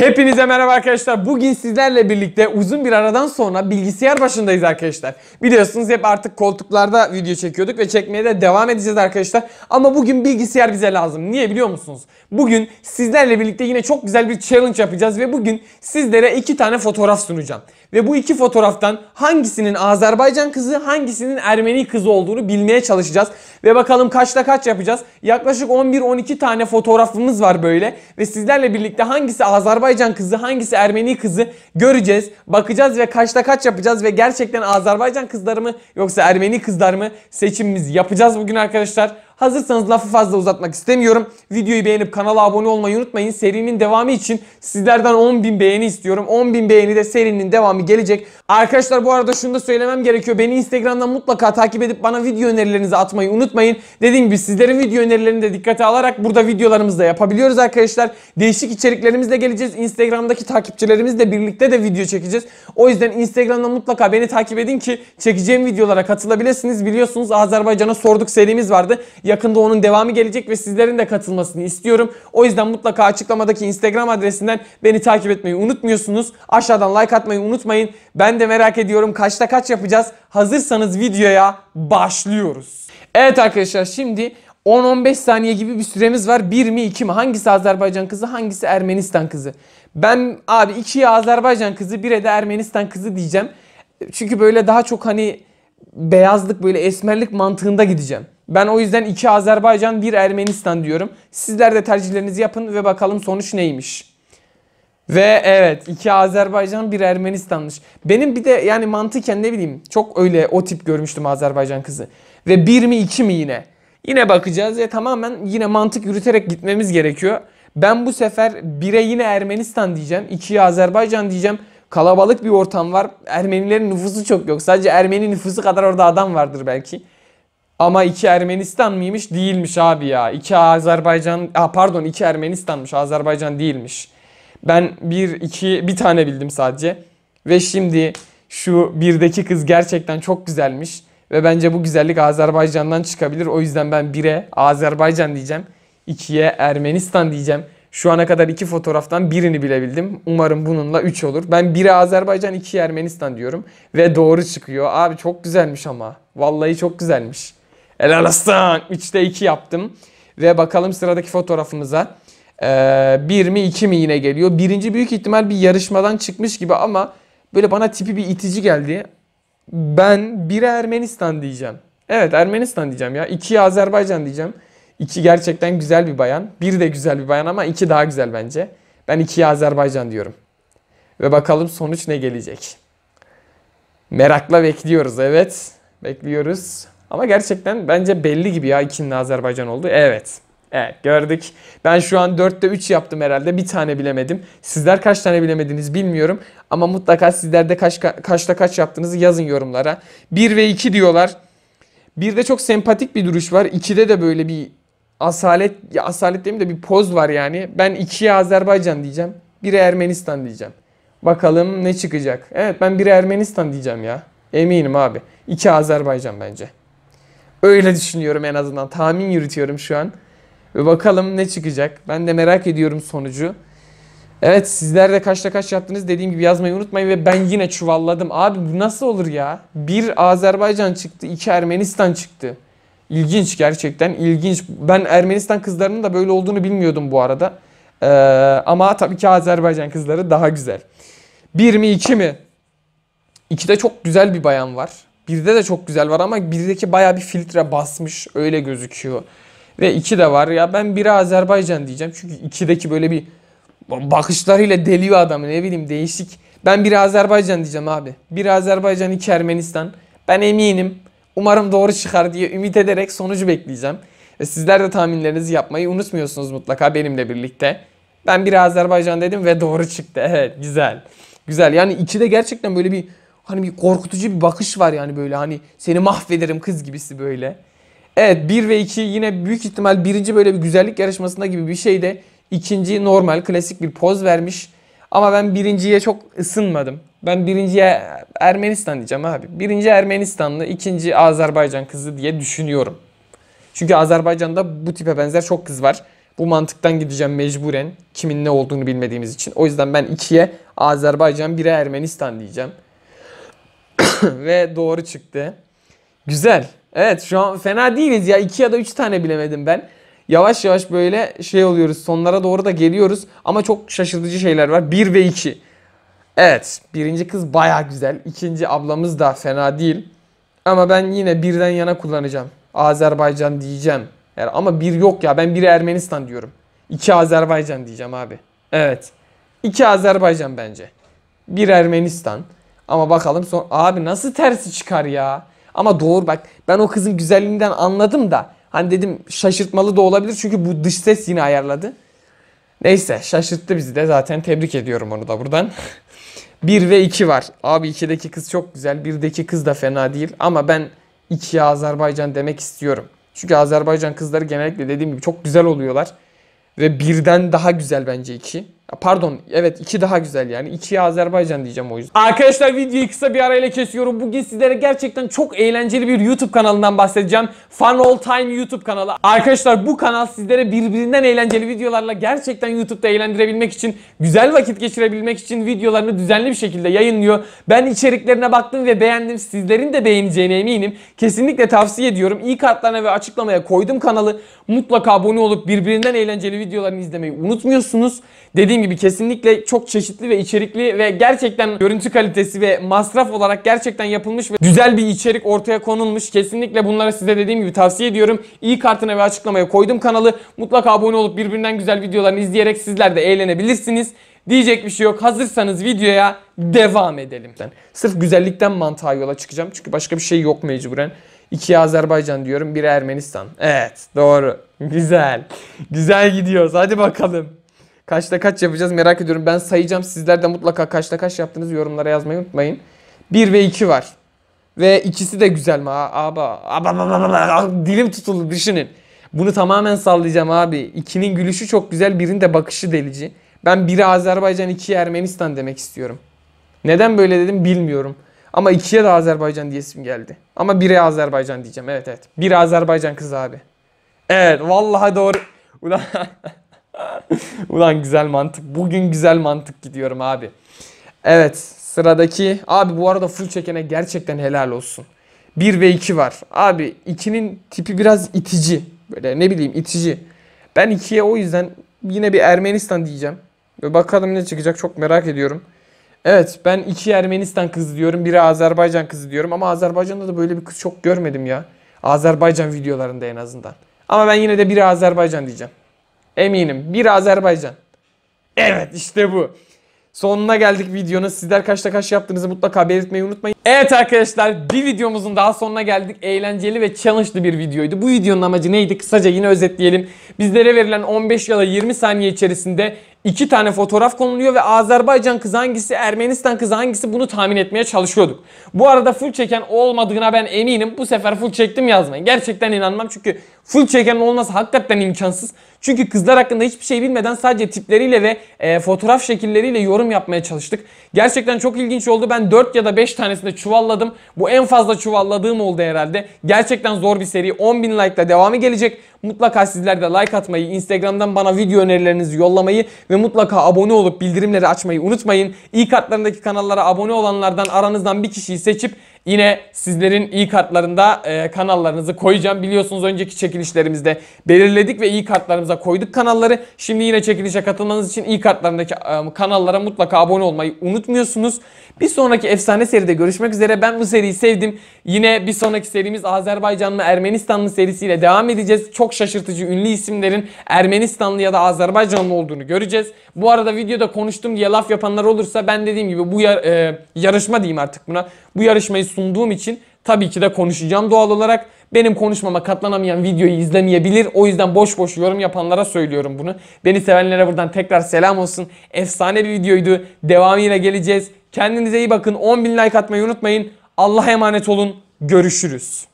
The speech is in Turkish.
Hepinize merhaba arkadaşlar. Bugün sizlerle birlikte uzun bir aradan sonra bilgisayar başındayız arkadaşlar. Biliyorsunuz hep artık koltuklarda video çekiyorduk ve çekmeye de devam edeceğiz arkadaşlar. Ama bugün bilgisayar bize lazım. Niye biliyor musunuz? Bugün sizlerle birlikte yine çok güzel bir challenge yapacağız ve bugün sizlere iki tane fotoğraf sunacağım. Ve bu iki fotoğraftan hangisinin Azerbaycan kızı, hangisinin Ermeni kızı olduğunu bilmeye çalışacağız. Ve bakalım kaçta kaç yapacağız. Yaklaşık 11-12 tane fotoğrafımız var böyle. Ve sizlerle birlikte hangisi Azerbaycan Azerbaycan kızı hangisi Ermeni kızı göreceğiz. Bakacağız ve kaçta kaç yapacağız ve gerçekten Azerbaycan kızları mı yoksa Ermeni kızlar mı seçimimizi yapacağız bugün arkadaşlar. Hazırsanız lafı fazla uzatmak istemiyorum. Videoyu beğenip kanala abone olmayı unutmayın. Serinin devamı için sizlerden 10.000 beğeni istiyorum. 10.000 beğeni de serinin devamı gelecek. Arkadaşlar bu arada şunu da söylemem gerekiyor. Beni Instagram'dan mutlaka takip edip bana video önerilerinizi atmayı unutmayın. Dediğim gibi sizlerin video önerilerini de dikkate alarak burada videolarımızı da yapabiliyoruz arkadaşlar. Değişik içeriklerimizle geleceğiz. Instagram'daki takipçilerimizle birlikte de video çekeceğiz. O yüzden Instagram'dan mutlaka beni takip edin ki çekeceğim videolara katılabilirsiniz. Biliyorsunuz Azerbaycan'a sorduk serimiz vardı. Yakında onun devamı gelecek ve sizlerin de katılmasını istiyorum. O yüzden mutlaka açıklamadaki Instagram adresinden beni takip etmeyi unutmuyorsunuz. Aşağıdan like atmayı unutmayın. Ben de merak ediyorum kaçta kaç yapacağız. Hazırsanız videoya başlıyoruz. Evet arkadaşlar şimdi 10-15 saniye gibi bir süremiz var. 1 mi 2 mi? Hangisi Azerbaycan kızı hangisi Ermenistan kızı? Ben abi ikiye Azerbaycan kızı 1'e de Ermenistan kızı diyeceğim. Çünkü böyle daha çok hani beyazlık böyle esmerlik mantığında gideceğim. Ben o yüzden iki Azerbaycan, bir Ermenistan diyorum. Sizler de tercihlerinizi yapın ve bakalım sonuç neymiş. Ve evet iki Azerbaycan bir Ermenistanmış. Benim bir de yani mantıken ne bileyim çok öyle o tip görmüştüm Azerbaycan kızı. Ve bir mi iki mi yine? Yine bakacağız ve tamamen yine mantık yürüterek gitmemiz gerekiyor. Ben bu sefer 1'e yine Ermenistan diyeceğim. 2'ye Azerbaycan diyeceğim. Kalabalık bir ortam var. Ermenilerin nüfusu çok yok. Sadece Ermeni nüfusu kadar orada adam vardır belki. Ama iki Ermenistan mıymış? Değilmiş abi ya. İki Azerbaycan, ah pardon iki Ermenistan'mış. Azerbaycan değilmiş. Ben bir iki bir tane bildim sadece. Ve şimdi şu birdeki kız gerçekten çok güzelmiş. Ve bence bu güzellik Azerbaycan'dan çıkabilir. O yüzden ben 1'e Azerbaycan diyeceğim. 2'ye Ermenistan diyeceğim. Şu ana kadar iki fotoğraftan birini bilebildim. Umarım bununla 3 olur. Ben 1'e Azerbaycan, 2'ye Ermenistan diyorum. Ve doğru çıkıyor. Abi çok güzelmiş ama. Vallahi çok güzelmiş. Helal aslan. 3'te 2 yaptım. Ve bakalım sıradaki fotoğrafımıza. Ee, mi 2 mi yine geliyor. Birinci büyük ihtimal bir yarışmadan çıkmış gibi ama böyle bana tipi bir itici geldi. Ben 1'e Ermenistan diyeceğim. Evet Ermenistan diyeceğim ya. 2'ye Azerbaycan diyeceğim. 2 gerçekten güzel bir bayan. 1 de güzel bir bayan ama 2 daha güzel bence. Ben 2'ye Azerbaycan diyorum. Ve bakalım sonuç ne gelecek. Merakla bekliyoruz evet. Bekliyoruz. Ama gerçekten bence belli gibi ya ikinin Azerbaycan oldu. Evet. Evet gördük. Ben şu an 4'te 3 yaptım herhalde. Bir tane bilemedim. Sizler kaç tane bilemediniz bilmiyorum. Ama mutlaka sizler de kaç, kaçta kaç yaptığınızı yazın yorumlara. 1 ve 2 diyorlar. Bir de çok sempatik bir duruş var. 2'de de böyle bir asalet, ya asalet değil mi de bir poz var yani. Ben 2'ye Azerbaycan diyeceğim. 1'e Ermenistan diyeceğim. Bakalım ne çıkacak. Evet ben 1'e Ermenistan diyeceğim ya. Eminim abi. 2 Azerbaycan bence. Öyle düşünüyorum en azından. Tahmin yürütüyorum şu an. Ve bakalım ne çıkacak. Ben de merak ediyorum sonucu. Evet sizler de kaçta kaç yaptınız dediğim gibi yazmayı unutmayın ve ben yine çuvalladım. Abi bu nasıl olur ya? Bir Azerbaycan çıktı, iki Ermenistan çıktı. İlginç gerçekten ilginç. Ben Ermenistan kızlarının da böyle olduğunu bilmiyordum bu arada. Ee, ama tabii ki Azerbaycan kızları daha güzel. Bir mi iki mi? İki de çok güzel bir bayan var. Birde de çok güzel var ama birdeki baya bir filtre basmış öyle gözüküyor. Ve iki de var ya ben biri Azerbaycan diyeceğim. Çünkü ikideki böyle bir bakışlarıyla deliyor adamı ne bileyim değişik. Ben biri Azerbaycan diyeceğim abi. Biri Azerbaycan iki Ermenistan. Ben eminim umarım doğru çıkar diye ümit ederek sonucu bekleyeceğim. Ve sizler de tahminlerinizi yapmayı unutmuyorsunuz mutlaka benimle birlikte. Ben biri Azerbaycan dedim ve doğru çıktı. Evet güzel. Güzel yani iki de gerçekten böyle bir Hani bir korkutucu bir bakış var yani böyle hani seni mahvederim kız gibisi böyle. Evet 1 ve 2 yine büyük ihtimal birinci böyle bir güzellik yarışmasında gibi bir şey de ikinci normal klasik bir poz vermiş. Ama ben birinciye çok ısınmadım. Ben birinciye Ermenistan diyeceğim abi. Birinci Ermenistanlı, ikinci Azerbaycan kızı diye düşünüyorum. Çünkü Azerbaycan'da bu tipe benzer çok kız var. Bu mantıktan gideceğim mecburen. Kimin ne olduğunu bilmediğimiz için. O yüzden ben ikiye Azerbaycan, bire Ermenistan diyeceğim. Ve doğru çıktı. Güzel. Evet şu an fena değiliz ya. iki ya da üç tane bilemedim ben. Yavaş yavaş böyle şey oluyoruz. Sonlara doğru da geliyoruz. Ama çok şaşırtıcı şeyler var. 1 ve 2. Evet. Birinci kız baya güzel. İkinci ablamız da fena değil. Ama ben yine birden yana kullanacağım. Azerbaycan diyeceğim. Yani er, ama bir yok ya. Ben biri Ermenistan diyorum. İki Azerbaycan diyeceğim abi. Evet. İki Azerbaycan bence. Bir Ermenistan. Ama bakalım son... Abi nasıl tersi çıkar ya? Ama doğru bak ben o kızın güzelliğinden anladım da. Hani dedim şaşırtmalı da olabilir çünkü bu dış ses yine ayarladı. Neyse şaşırttı bizi de zaten tebrik ediyorum onu da buradan. 1 ve 2 var. Abi 2'deki kız çok güzel. 1'deki kız da fena değil. Ama ben 2'ye Azerbaycan demek istiyorum. Çünkü Azerbaycan kızları genellikle dediğim gibi çok güzel oluyorlar. Ve birden daha güzel bence 2. Pardon evet iki daha güzel yani. İkiye Azerbaycan diyeceğim o yüzden. Arkadaşlar videoyu kısa bir arayla kesiyorum. Bugün sizlere gerçekten çok eğlenceli bir YouTube kanalından bahsedeceğim. Fun All Time YouTube kanalı. Arkadaşlar bu kanal sizlere birbirinden eğlenceli videolarla gerçekten YouTube'da eğlendirebilmek için, güzel vakit geçirebilmek için videolarını düzenli bir şekilde yayınlıyor. Ben içeriklerine baktım ve beğendim. Sizlerin de beğeneceğine eminim. Kesinlikle tavsiye ediyorum. İyi kartlarına ve açıklamaya koydum kanalı. Mutlaka abone olup birbirinden eğlenceli videolarını izlemeyi unutmuyorsunuz. Dediğim Dediğim gibi kesinlikle çok çeşitli ve içerikli ve gerçekten görüntü kalitesi ve masraf olarak gerçekten yapılmış ve güzel bir içerik ortaya konulmuş. Kesinlikle bunları size dediğim gibi tavsiye ediyorum. İyi kartına ve açıklamaya koydum kanalı. Mutlaka abone olup birbirinden güzel videolarını izleyerek sizler de eğlenebilirsiniz. Diyecek bir şey yok. Hazırsanız videoya devam edelim. Ben sırf güzellikten mantığa yola çıkacağım. Çünkü başka bir şey yok mecburen. İki Azerbaycan diyorum, biri Ermenistan. Evet, doğru. Güzel. Güzel gidiyoruz. Hadi bakalım. Kaçta kaç yapacağız merak ediyorum. Ben sayacağım. Sizler de mutlaka kaçta kaç yaptınız yorumlara yazmayı unutmayın. 1 ve 2 var. Ve ikisi de güzel mi? Aba, aba, aba, aba, dilim tutuldu düşünün. Bunu tamamen sallayacağım abi. İkinin gülüşü çok güzel, birin de bakışı delici. Ben biri Azerbaycan, iki Ermenistan demek istiyorum. Neden böyle dedim bilmiyorum. Ama ikiye de Azerbaycan diyesim geldi. Ama biri Azerbaycan diyeceğim. Evet evet. Biri Azerbaycan kızı abi. Evet vallahi doğru. Ulan Ulan güzel mantık. Bugün güzel mantık gidiyorum abi. Evet sıradaki. Abi bu arada full çekene gerçekten helal olsun. 1 ve 2 var. Abi 2'nin tipi biraz itici. Böyle ne bileyim itici. Ben 2'ye o yüzden yine bir Ermenistan diyeceğim. Ve bakalım ne çıkacak çok merak ediyorum. Evet ben 2 Ermenistan kızı diyorum. Biri Azerbaycan kızı diyorum. Ama Azerbaycan'da da böyle bir kız çok görmedim ya. Azerbaycan videolarında en azından. Ama ben yine de biri Azerbaycan diyeceğim. Eminim. Bir Azerbaycan. Evet işte bu. Sonuna geldik videonun. Sizler kaçta kaç yaptığınızı mutlaka belirtmeyi unutmayın. Evet arkadaşlar bir videomuzun daha sonuna geldik. Eğlenceli ve challenge'lı bir videoydu. Bu videonun amacı neydi? Kısaca yine özetleyelim. Bizlere verilen 15 ya da 20 saniye içerisinde iki tane fotoğraf konuluyor ve Azerbaycan kızı hangisi, Ermenistan kızı hangisi bunu tahmin etmeye çalışıyorduk. Bu arada full çeken olmadığına ben eminim. Bu sefer full çektim yazmayın. Gerçekten inanmam çünkü full çeken olması hakikaten imkansız. Çünkü kızlar hakkında hiçbir şey bilmeden sadece tipleriyle ve e, fotoğraf şekilleriyle yorum yapmaya çalıştık. Gerçekten çok ilginç oldu. Ben 4 ya da 5 tanesinde de çuvalladım. Bu en fazla çuvalladığım oldu herhalde. Gerçekten zor bir seri. 10.000 like ile devamı gelecek. Mutlaka sizler de like atmayı, Instagram'dan bana video önerilerinizi yollamayı ve mutlaka abone olup bildirimleri açmayı unutmayın. İlk kartlarındaki kanallara abone olanlardan aranızdan bir kişiyi seçip Yine sizlerin iyi kartlarında e, kanallarınızı koyacağım. Biliyorsunuz önceki çekilişlerimizde belirledik ve iyi kartlarımıza koyduk kanalları. Şimdi yine çekilişe katılmanız için iyi kartlarındaki e, kanallara mutlaka abone olmayı unutmuyorsunuz. Bir sonraki efsane seride görüşmek üzere. Ben bu seriyi sevdim. Yine bir sonraki serimiz Azerbaycanlı Ermenistanlı serisiyle devam edeceğiz. Çok şaşırtıcı ünlü isimlerin Ermenistanlı ya da Azerbaycanlı olduğunu göreceğiz. Bu arada videoda konuştum diye laf yapanlar olursa ben dediğim gibi bu yar, e, yarışma diyeyim artık buna. Bu yarışmayı sunduğum için tabii ki de konuşacağım doğal olarak. Benim konuşmama katlanamayan videoyu izlemeyebilir. O yüzden boş boş yorum yapanlara söylüyorum bunu. Beni sevenlere buradan tekrar selam olsun. Efsane bir videoydu. Devamıyla geleceğiz. Kendinize iyi bakın. 10 bin like atmayı unutmayın. Allah'a emanet olun. Görüşürüz.